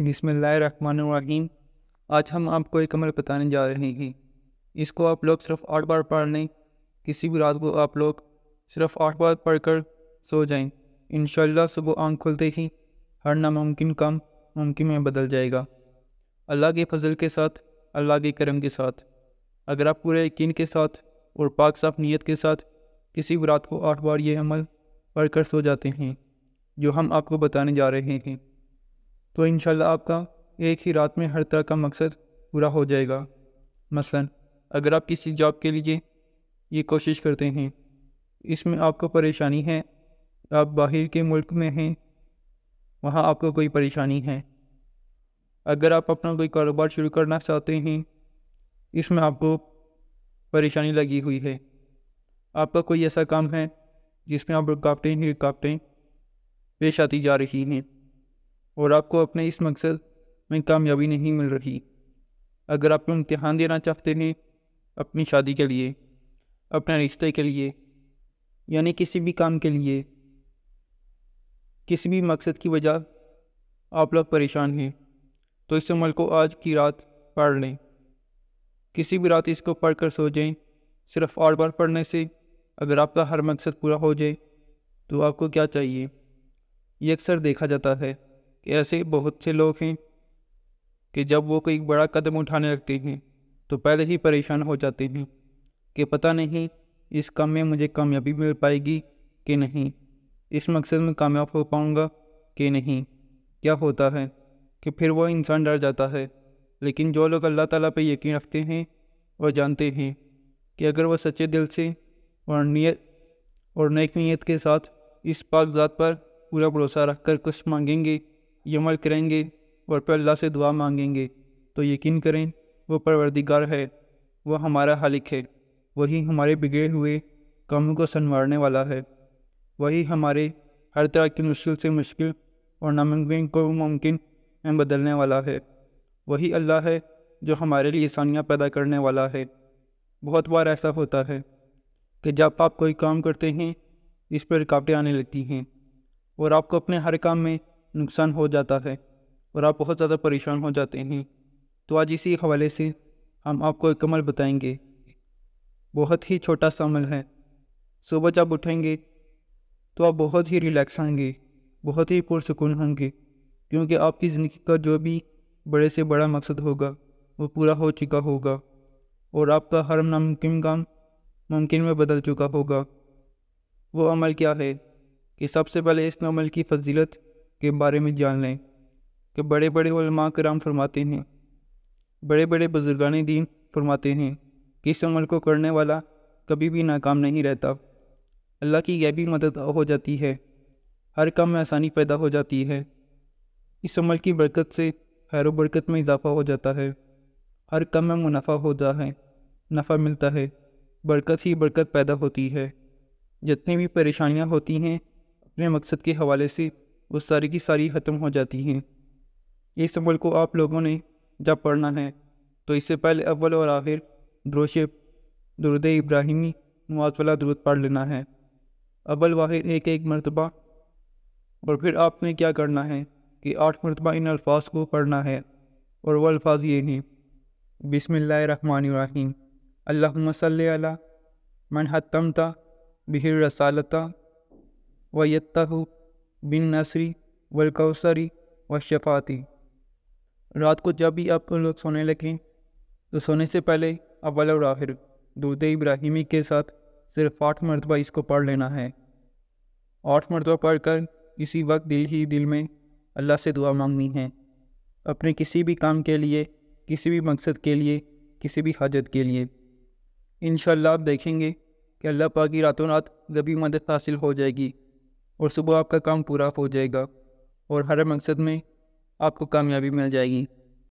रहीम आज हम आपको एक अमल बताने जा रहे हैं इसको आप लोग सिर्फ आठ बार पढ़ लें किसी भी रात को आप लोग सिर्फ आठ बार पढ़ कर सो जाएं इन सुबह आँख खुलते ही हर नामुमकिन काम मुमकिन में बदल जाएगा अल्लाह के फजल के साथ अल्लाह के करम के साथ अगर आप पूरे यकीन के साथ और पाक साफ नीयत के साथ किसी भी रात को आठ बार ये अमल पढ़ कर सो जाते हैं जो हम आपको बताने जा रहे हैं तो इन आपका एक ही रात में हर तरह का मकसद पूरा हो जाएगा मसलन अगर आप किसी जॉब के लिए ये कोशिश करते हैं इसमें आपको परेशानी है आप बाहर के मुल्क में हैं वहाँ आपको कोई परेशानी है अगर आप अपना कोई कारोबार शुरू करना चाहते हैं इसमें आपको परेशानी लगी हुई है आपका कोई ऐसा काम है जिसमें आप रुकावटें ही रुकावटें पेश आती जा रही हैं और आपको अपने इस मकसद में कामयाबी नहीं मिल रही अगर आप इम्तहान देना चाहते हैं अपनी शादी के लिए अपने रिश्ते के लिए यानी किसी भी काम के लिए किसी भी मकसद की वजह आप लोग परेशान हैं तो इस अमल को आज की रात पढ़ लें किसी भी रात इसको पढ़ कर सो जाएं सिर्फ और बार पढ़ने से अगर आपका हर मकसद पूरा हो जाए तो आपको क्या चाहिए ये अक्सर देखा जाता है कि ऐसे बहुत से लोग हैं कि जब वो कोई बड़ा कदम उठाने लगते हैं तो पहले ही परेशान हो जाते हैं कि पता नहीं इस काम में मुझे कामयाबी मिल पाएगी कि नहीं इस मकसद में कामयाब हो पाऊँगा कि नहीं क्या होता है कि फिर वो इंसान डर जाता है लेकिन जो लोग अल्लाह ताला पे यकीन रखते हैं और जानते हैं कि अगर वह सच्चे दिल से और नियत और नेक नियत के साथ इस पाक ज़ात पर पूरा भरोसा रख कर कुछ मांगेंगे ये अमल करेंगे और फिर अल्लाह से दुआ मांगेंगे तो यकीन करें वो परवरदिगार है वह हमारा हालिक है वही हमारे बिगड़े हुए कामों को संवारने वाला है वही हमारे हर तरह की मुश्किल से मुश्किल और नामुमकिन को मुमकिन में बदलने वाला है वही अल्लाह है जो हमारे लिए आसानियाँ पैदा करने वाला है बहुत बार ऐसा होता है कि जब आप कोई काम करते हैं इस पर रुकावटें आने लगती हैं और आपको अपने हर काम में नुकसान हो जाता है और आप बहुत ज़्यादा परेशान हो जाते हैं तो आज इसी हवाले से हम आपको एक अमल बताएंगे बहुत ही छोटा सा अमल है सुबह जब उठेंगे तो आप बहुत ही रिलैक्स होंगे बहुत ही पुरसकून होंगे क्योंकि आपकी ज़िंदगी का जो भी बड़े से बड़ा मकसद होगा वो पूरा हो चुका होगा और आपका हर नामुमकिन काम मुमकिन में बदल चुका होगा वो अमल क्या है कि सबसे पहले इस अमल की फजीलत के बारे में जान लें कि बड़े बड़े कराम फरमाते हैं बड़े बड़े बुजुर्गान दीन फरमाते हैं कि इस अमल को करने वाला कभी भी नाकाम नहीं रहता अल्लाह की यह भी मदद हो जाती है हर काम में आसानी पैदा हो जाती है इस अमल की बरकत से हैर बरकत में इजाफा हो जाता है हर काम में मुनाफा होता है नफ़ा मिलता है बरकत ही बरकत पैदा होती है जितनी भी परेशानियाँ होती हैं अपने मकसद के हवाले से वो सारी की सारी ख़त्म हो जाती हैं इस अमल को आप लोगों ने जब पढ़ना है तो इससे पहले अव्वल और आखिर द्रोश दुरुद इब्राहिमी नवाज वाला दुरुद पढ़ लेना है अव्वल वाहिर एक एक मरतबा और फिर आपने क्या करना है कि आठ मरतबा इन अल्फाज को पढ़ना है और वह अल्फाज ये हैं बिसमीम अल्लाम मन हतमता बिहिर रसालता वयत्ता बिन नसरी वलकौसरी व शफाती रात को जब भी आप लोग सोने लगें तो सोने से पहले अवल और आखिर दूध इब्राहिमी के साथ सिर्फ आठ मरतबा इसको पढ़ लेना है आठ मरतबा पढ़ कर इसी वक्त दिल ही दिल में अल्लाह से दुआ मांगनी है अपने किसी भी काम के लिए किसी भी मकसद के लिए किसी भी हाजत के लिए इन आप देखेंगे कि अल्लाह पा की रातों रात जबी मदद हासिल हो जाएगी और सुबह आपका काम पूरा हो जाएगा और हर मकसद में आपको कामयाबी मिल जाएगी